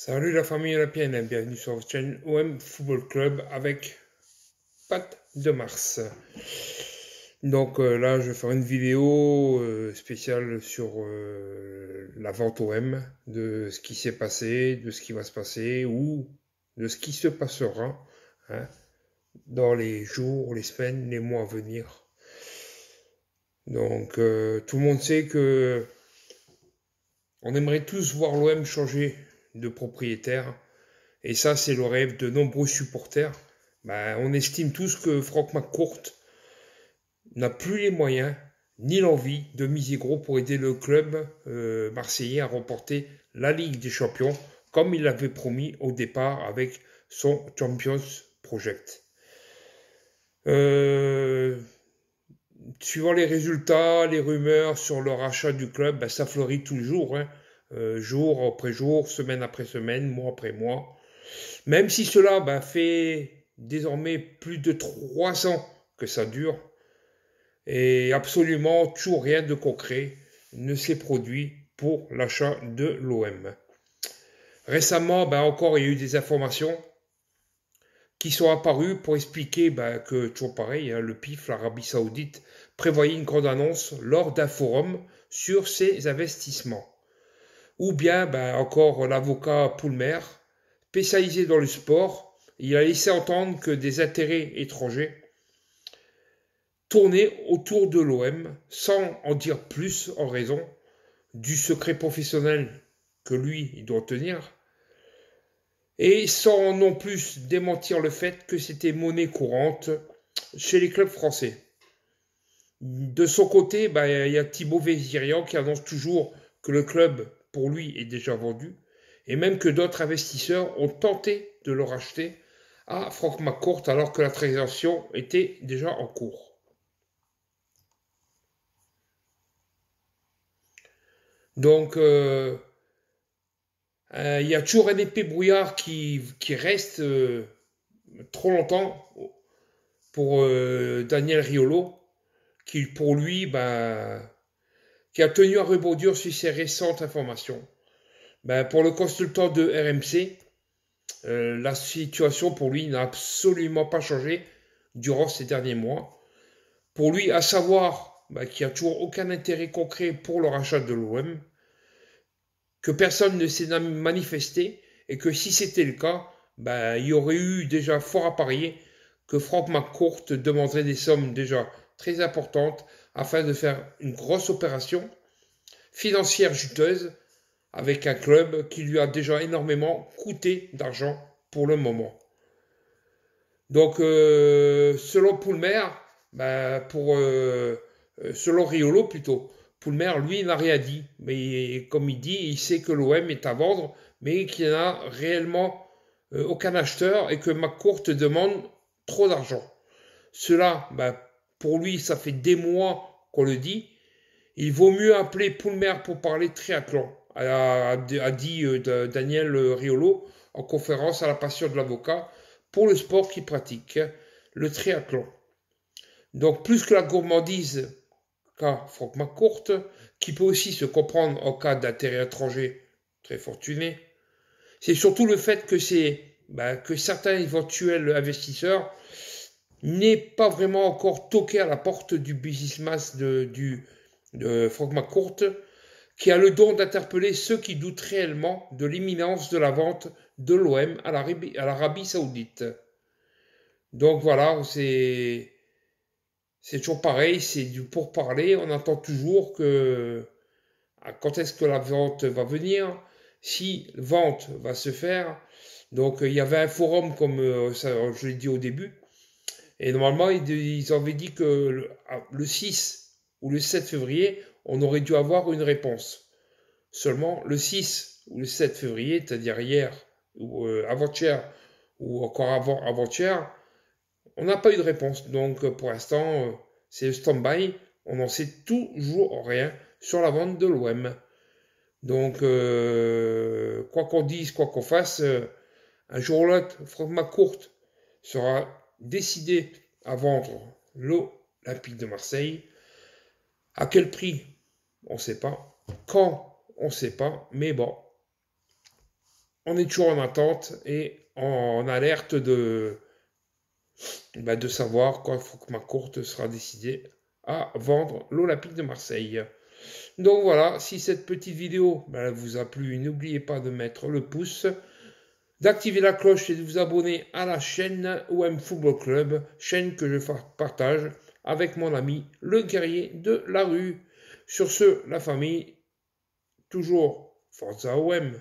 Salut la famille olympienne et bienvenue sur votre chaîne OM Football Club avec Pat de Mars. Donc euh, là, je vais faire une vidéo euh, spéciale sur euh, la vente OM, de ce qui s'est passé, de ce qui va se passer ou de ce qui se passera hein, dans les jours, les semaines, les mois à venir. Donc tout le monde sait que on aimerait tous voir l'OM changer de propriétaires. Et ça, c'est le rêve de nombreux supporters. Ben, on estime tous que Franck McCourt n'a plus les moyens ni l'envie de miser gros pour aider le club euh, marseillais à remporter la Ligue des Champions comme il l'avait promis au départ avec son Champions Project. Euh, suivant les résultats, les rumeurs sur le rachat du club, ben, ça fleurit toujours. Hein. Euh, jour après jour, semaine après semaine, mois après mois. Même si cela ben, fait désormais plus de trois ans que ça dure, et absolument toujours rien de concret ne s'est produit pour l'achat de l'OM. Récemment, ben, encore, il y a eu des informations qui sont apparues pour expliquer ben, que, toujours pareil, hein, le PIF, l'Arabie saoudite, prévoyait une grande annonce lors d'un forum sur ses investissements. Ou bien ben, encore l'avocat Poulmer, spécialisé dans le sport, il a laissé entendre que des intérêts étrangers tournaient autour de l'OM, sans en dire plus en raison du secret professionnel que lui il doit tenir, et sans non plus démentir le fait que c'était monnaie courante chez les clubs français. De son côté, ben, il y a Thibaut Vézirian qui annonce toujours que le club pour lui est déjà vendu, et même que d'autres investisseurs ont tenté de le racheter à Franck McCourt alors que la transaction était déjà en cours. Donc, euh, euh, il y a toujours un épais brouillard qui, reste euh, trop longtemps pour Daniel Riolo, qui pour lui, bah qui a tenu à rebondir sur ces récentes informations. Ben, pour le consultant de RMC, euh, la situation pour lui n'a absolument pas changé durant ces derniers mois. Pour lui, à savoir ben, qu'il n'y a toujours aucun intérêt concret pour le rachat de l'OM, que personne ne s'est manifesté et que si c'était le cas, ben il y aurait eu déjà fort à parier que Franck McCourt demanderait des sommes déjà très importantes afin de faire une grosse opération financière juteuse avec un club qui lui a déjà énormément coûté d'argent pour le moment. Donc, euh, selon Poulmer, ben, pour, euh, euh, selon Riolo plutôt, Poulmer, lui, n'a rien dit. Mais comme il dit, il sait que l'OM est à vendre, mais qu'il n'a réellement aucun acheteur et que McCourt demande trop d'argent. Cela, ben, pour lui, ça fait des mois qu'on le dit, il vaut mieux appeler Poulmer pour parler triathlon, a, dit euh, Daniel Riolo en conférence à la passion de l'avocat pour le sport qu'il pratique, le triathlon. Donc plus que la gourmandise qu'a Franck McCourt, qui peut aussi se comprendre en cas d'intérêt étranger très fortuné, c'est surtout le fait que, c'est, ben, que certains éventuels investisseurs n'est pas vraiment encore toqué à la porte du businessman de, du, de Frank McCourt, qui a le don d'interpeller ceux qui doutent réellement de l'imminence de la vente de l'OM à l'Arabie saoudite. Donc voilà, c'est toujours pareil, c'est du parler on attend toujours que quand est-ce que la vente va venir, si vente va se faire. Donc il y avait un forum comme euh, je l'ai dit au début, et normalement, ils, avaient dit que le, 6 ah, ou le 7 février, on aurait dû avoir une réponse. Seulement, le 6 ou le 7 février, c'est-à-dire hier ou euh, avant-hier ou encore avant avant-hier, on n'a pas eu de réponse. Donc pour l'instant, euh, c'est le stand-by. On n'en sait toujours rien sur la vente de l'OM. Donc, euh, quoi qu'on dise, quoi qu'on fasse, un jour ou l'autre, Franck courte, sera décidé à vendre l'Olympique de Marseille. À quel prix On ne sait pas. Quand On ne sait pas. Mais bon, on est toujours en attente et en alerte de, bah, de savoir quand ma courte sera décidée à vendre l'Olympique de Marseille. Donc voilà, si cette petite vidéo bah, vous a plu, n'oubliez pas de mettre le pouce d'activer la cloche et de vous abonner à la chaîne OM Football Club, chaîne que je partage avec mon ami le guerrier de la rue. Sur ce, la famille, toujours Forza OM.